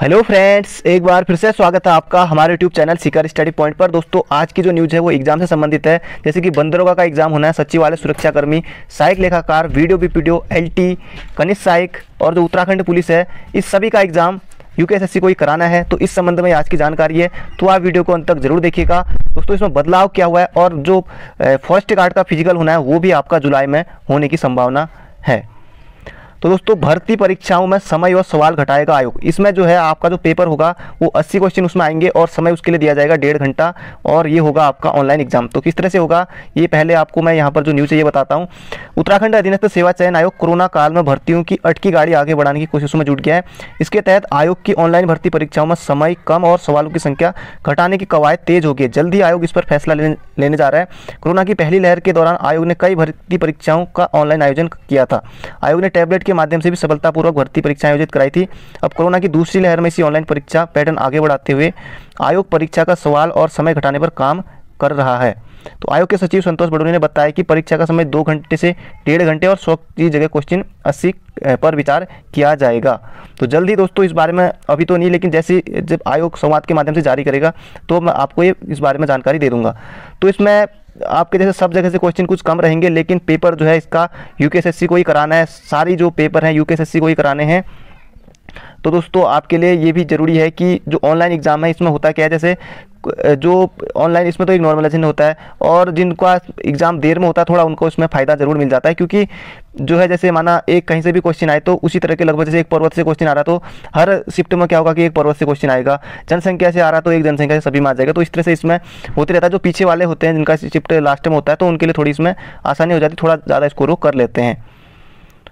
hello friends एक बार फिर से स्वागत है आपका हमारे YouTube channel seeker study point पर दोस्तों आज की जो न्यूज़ है वो एग्जाम से संबंधित है जैसे कि बंदरोगा का एग्जाम होना है सचिवालय सुरक्षाकर्मी सहायक लेखाकार वीडियो एल टी कनिष्ठ साइक और जो उत्तराखंड पुलिस है इस सभी का एग्जाम यू को ही कराना है तो इस संबंध में आज की जानकारी है तो आप वीडियो को अंत तक जरूर देखिएगा दोस्तों इसमें बदलाव क्या हुआ है और जो फॉरेस्ट गार्ड का फिजिकल होना है वो भी आपका जुलाई में होने की संभावना है तो दोस्तों भर्ती परीक्षाओं में समय और सवाल घटाएगा आयोग इसमें जो है आपका जो पेपर होगा वो 80 क्वेश्चन उसमें आएंगे और समय उसके लिए दिया जाएगा डेढ़ घंटा और ये होगा आपका ऑनलाइन एग्जाम तो किस तरह से होगा ये पहले आपको मैं यहाँ पर जो न्यूज़ है ये बताता हूँ उत्तराखंड अधीनस्थ सेवा चयन आयोग कोरोना काल में भर्तियों की अटकी गाड़ी आगे बढ़ाने की कोशिशों में जुट गया है इसके तहत आयोग की ऑनलाइन भर्ती परीक्षाओं में समय कम और सवालों की संख्या घटाने की कवायद तेज होगी गई जल्द ही आयोग इस पर फैसला लेने जा रहा है कोरोना की पहली लहर के दौरान आयोग ने कई भर्ती परीक्षाओं का ऑनलाइन आयोजन किया था आयोग ने टैबलेट के माध्यम से भी सफलतापूर्वक भर्ती परीक्षा आयोजित कराई थी अब कोरोना की दूसरी लहर में इसी ऑनलाइन परीक्षा पैटर्न आगे बढ़ाते हुए आयोग परीक्षा का सवाल और समय घटाने पर काम कर रहा है तो आयोग के सचिव संतोष बडोनी ने बताया कि परीक्षा का समय दो घंटे से डेढ़ घंटे और सौ की जगह क्वेश्चन अस्सी पर विचार किया जाएगा तो जल्द ही दोस्तों इस बारे में अभी तो नहीं लेकिन जैसे जब आयोग संवाद के माध्यम से जारी करेगा तो मैं आपको ये इस बारे में जानकारी दे दूंगा तो इसमें आपके जैसे सब जगह से क्वेश्चन कुछ कम रहेंगे लेकिन पेपर जो है इसका यू को ही कराना है सारी जो पेपर हैं यू को ही कराने हैं तो दोस्तों आपके लिए ये भी ज़रूरी है कि जो ऑनलाइन एग्ज़ाम है इसमें होता क्या है जैसे जो ऑनलाइन इसमें तो एक नॉर्मलाइजेशन होता है और जिनका एग्ज़ाम देर में होता है थोड़ा उनको उसमें फ़ायदा ज़रूर मिल जाता है क्योंकि जो है जैसे माना एक कहीं से भी क्वेश्चन आए तो उसी तरह के लगभग जैसे एक पर्वत से क्वेश्चन आ रहा तो हर शिफ्ट में क्या होगा कि एक पर्वत से क्वेश्चन आएगा जनसंख्या से आ रहा तो एक जनसंख्या से सभी में आ जाएगा तो इस तरह से इसमें होते रहता है जो पीछे वाले होते हैं जिनका शिफ्ट लास्ट में होता है तो उनके लिए थोड़ी इसमें आसानी हो जाती है थोड़ा ज़्यादा स्कोर वो कर लेते हैं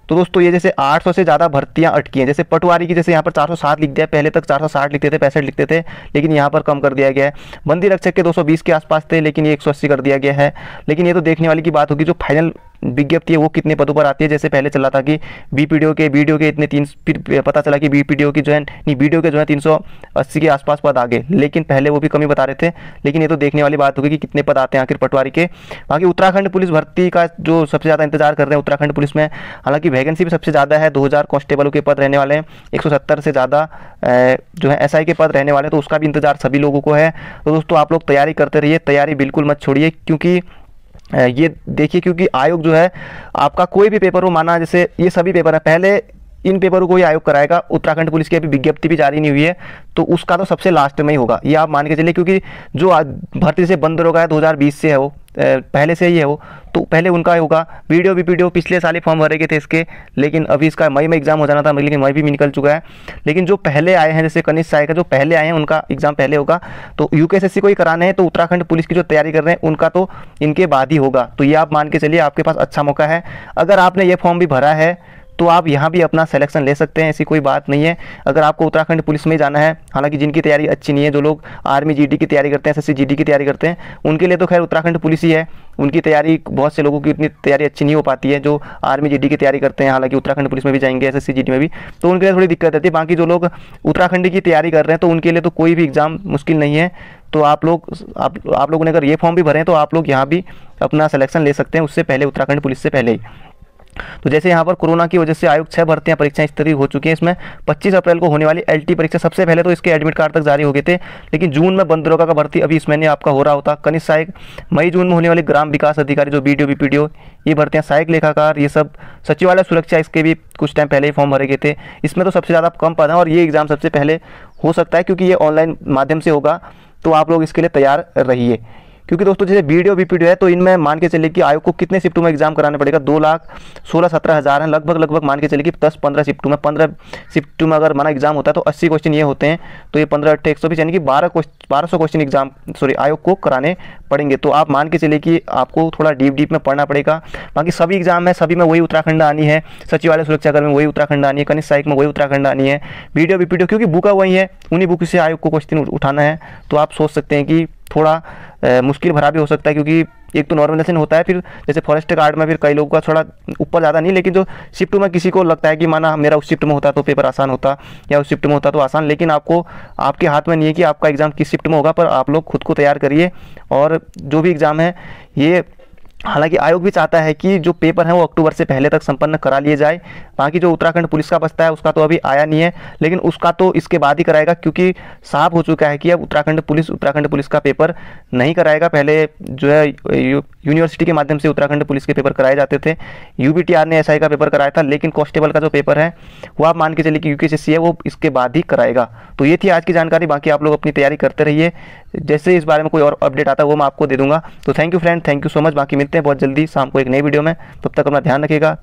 तो दोस्तों ये जैसे 800 से ज़्यादा भर्तियां अटकी हैं जैसे पटवारी की जैसे यहाँ पर 407 लिख दिया पहले तक 460 लिखते थे पैंसठ लिखते थे लेकिन यहाँ पर कम कर दिया गया है बंदी रक्षक के 220 के आसपास थे लेकिन ये 180 कर दिया गया है लेकिन ये तो देखने वाली की बात होगी जो फाइनल विज्ञप्ति है वो कितने पदों पर आती है जैसे पहले चला था कि बी के बी के इतने तीन फिर पता चला कि बी के जो है नहीं बीडीओ के जो है तीन के आसपास पद आ गए लेकिन पहले वो भी कमी बता रहे थे लेकिन ये तो देखने वाली बात होगी कि कितने पद आते हैं आखिर पटवारी के बाकी उत्तराखंड पुलिस भर्ती का जो सबसे ज़्यादा इंतजार कर रहे हैं उत्तराखंड पुलिस में हालांकि वैकेंसी भी सबसे ज़्यादा है दो कांस्टेबलों के पद रहने वाले हैं एक से ज़्यादा जो है एस के पद रहने वाले हैं तो उसका भी इंतजार सभी लोगों को है तो दोस्तों आप लोग तैयारी करते रहिए तैयारी बिल्कुल मत छोड़िए क्योंकि ये देखिए क्योंकि आयोग जो है आपका कोई भी पेपर हो माना जैसे ये सभी पेपर है पहले इन पेपरों को ही आयोग कराएगा उत्तराखंड पुलिस की अभी विज्ञप्ति भी जारी नहीं हुई है तो उसका तो सबसे लास्ट में ही होगा ये आप मान के चलिए क्योंकि जो भर्ती से बंद रोका है दो से है वो पहले से ही है वो तो पहले उनका होगा वीडियो भी वीडियो पिछले साल ही फॉर्म भरे गए थे इसके लेकिन अभी इसका मई में एग्जाम हो जाना था लेकिन मई भी निकल चुका है लेकिन जो पहले आए हैं जैसे कनिष्ठ साय का जो पहले आए हैं उनका एग्जाम पहले होगा तो यू को ही कराना है तो उत्तराखंड पुलिस की जो तैयारी कर रहे हैं उनका तो इनके बाद ही होगा तो ये आप मान के चलिए आपके पास अच्छा मौका है अगर आपने ये फॉर्म भी भरा है तो आप यहाँ भी अपना सिलेक्शन ले सकते हैं ऐसी कोई बात नहीं है अगर आपको उत्तराखंड पुलिस में जाना है हालांकि जिनकी तैयारी अच्छी नहीं है जो लोग आर्मी जीडी की तैयारी करते हैं एस एस की तैयारी करते हैं उनके लिए तो खैर उत्तराखंड पुलिस ही है उनकी तैयारी बहुत से लोगों की उतनी तैयारी अच्छी नहीं हो पाती है जो आर्मी जी की तैयारी करते हैं हालांकि उत्तराखंड पुलिस में भी जाएंगे एस एस में भी तो उनके लिए थोड़ी दिक्कत रहती है बाकी जो लोग उत्तराखंड की तैयारी कर रहे हैं तो उनके लिए तो कोई भी एग्ज़ाम मुश्किल नहीं है तो आप लोग आप आप लोगों ने अगर ये फॉर्म भी भरे हैं तो आप लोग यहाँ भी अपना सिलेक्शन ले सकते हैं उससे पहले उत्तराखंड पुलिस से पहले ही तो जैसे यहाँ पर कोरोना की वजह से आयोग छह भर्तियाँ परीक्षाएं स्थगित हो चुकी हैं इसमें 25 अप्रैल को होने वाली एलटी परीक्षा सबसे पहले तो इसके एडमिट कार्ड तक जारी हो गए थे लेकिन जून में बंद का भर्ती अभी इस महीने आपका हो रहा होता कनिष्ठ सहायक मई जून में होने वाली ग्राम विकास अधिकारी जो बी डी ये भर्तियाँ सहायक लेखाकार ये सब सचिवालय सुरक्षा इसके भी कुछ टाइम पहले ही फॉर्म भरे गए थे इसमें तो सबसे ज़्यादा कम पद हैं और ये एग्ज़ाम सबसे पहले हो सकता है क्योंकि ये ऑनलाइन माध्यम से होगा तो आप लोग इसके लिए तैयार रहिए क्योंकि दोस्तों जैसे वीडियो बी है तो इनमें मान के चलिए कि आयोग को कितने शिफ्टों में एग्जाम कराना पड़ेगा दो लाख सोलह सत्रह हज़ार हैं लगभग लगभग मान के चलिए कि दस पंद्रह शिफ्टों में पंद्रह शिफ्टों में अगर माना एग्जाम होता है तो अस्सी क्वेश्चन ये होते हैं तो ये पंद्रह अट्ठे एक सौ बीस यानी कि बारह बारह सौ क्वेश्चन एग्जाम सॉरी आयोग को कराने पड़ेंगे तो आप मान के चलिए कि आपको थोड़ा डीप डीप में पढ़ना पड़ेगा बाकी सभी एग्जाम है सभी में वही उत्तराखंड आनी है सचिवालय सुरक्षाकर में वही उत्तराखंड आनी है कनिष्ठ सहायक में वही उत्तराखंड आनी है वीडियो बी क्योंकि बुका वही है उन्हीं बुक से आयोग को क्वेश्चन उठाना है तो आप सोच सकते हैं कि थोड़ा मुश्किल भरा भी हो सकता है क्योंकि एक तो नॉर्मलाइजेशन होता है फिर जैसे फॉरेस्ट गार्ड में फिर कई लोगों का थोड़ा ऊपर ज़्यादा नहीं लेकिन जो शिफ्ट में किसी को लगता है कि माना मेरा उस शिफ्ट में होता तो पेपर आसान होता या उस शिफ्ट में होता तो आसान लेकिन आपको आपके हाथ में नहीं है कि आपका एग्ज़ाम किस शिफ्ट में होगा पर आप लोग खुद को तैयार करिए और जो भी एग्ज़ाम है ये हालांकि आयोग भी चाहता है कि जो पेपर है वो अक्टूबर से पहले तक संपन्न करा लिए जाए बाकी जो उत्तराखंड पुलिस का बस्ता है उसका तो अभी आया नहीं है लेकिन उसका तो इसके बाद ही कराएगा क्योंकि साफ हो चुका है कि अब उत्तराखंड पुलिस उत्तराखंड पुलिस का पेपर नहीं कराएगा पहले जो है यूनिवर्सिटी के माध्यम से उत्तराखंड पुलिस के पेपर कराए जाते थे यू ने एस का पेपर कराया था लेकिन कॉन्स्टेबल का जो पेपर है वो आप मान के चलिए कि यू है वो इसके बाद ही कराएगा तो ये थी आज की जानकारी बाकी आप लोग अपनी तैयारी करते रहिए जैसे इस बारे में कोई और अपडेट आता है वो मैं आपको दे दूंगा तो thank you friend thank you so much बाकी मिलते मिलते हैं बहुत जल्दी शाम को एक नई वीडियो में तब तक अपना ध्यान रखिएगा